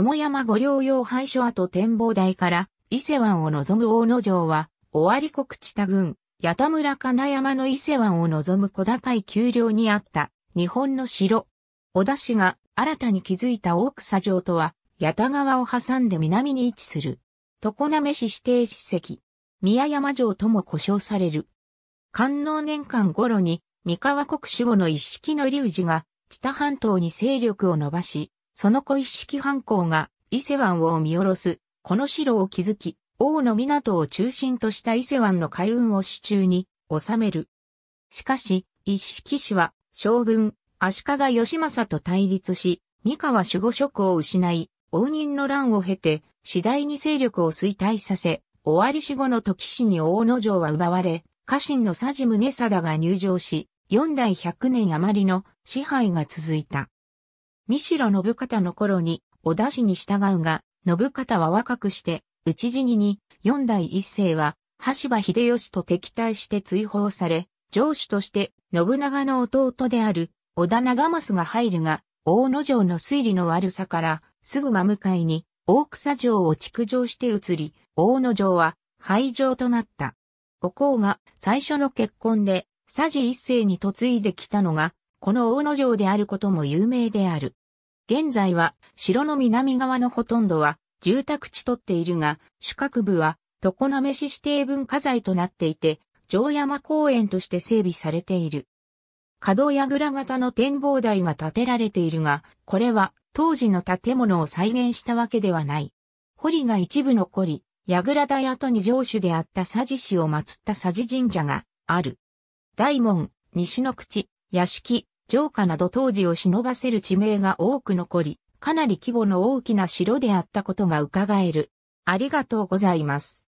桃山御陵用廃所跡展望台から伊勢湾を望む大野城は、尾張国地田郡、八田村金山の伊勢湾を望む小高い丘陵にあった日本の城。小田氏が新たに築いた大草城とは、八田川を挟んで南に位置する。常滑市指定史跡。宮山城とも呼称される。観能年間頃に、三河国守護の一式の龍寺が、知多半島に勢力を伸ばし、その子一式藩校が伊勢湾を見下ろす、この城を築き、王の港を中心とした伊勢湾の海運を手中に収める。しかし、一式氏は将軍、足利義政と対立し、三河守護職を失い、応仁の乱を経て、次第に勢力を衰退させ、終わり死後の時氏に大野城は奪われ、家臣の佐治宗貞が入城し、四代百年余りの支配が続いた。三代信方の頃に、織田氏に従うが、信方は若くして、討ち死にに、四代一世は、羽柴秀吉と敵対して追放され、城主として信長の弟である織田長政が入るが、大野城の推理の悪さから、すぐ真向かいに大草城を築城して移り、大野城は廃城となった。おこうが最初の結婚で、佐治一世に嫁いできたのが、この大野城であることも有名である。現在は城の南側のほとんどは住宅地とっているが、主角部は常滑市指定文化財となっていて、城山公園として整備されている。角櫓型の展望台が建てられているが、これは当時の建物を再現したわけではない。堀が一部残り、櫓台跡に城主であった佐治氏を祀った佐治神社がある。大門、西の口、屋敷、城下など当時を忍ばせる地名が多く残り、かなり規模の大きな城であったことが伺える。ありがとうございます。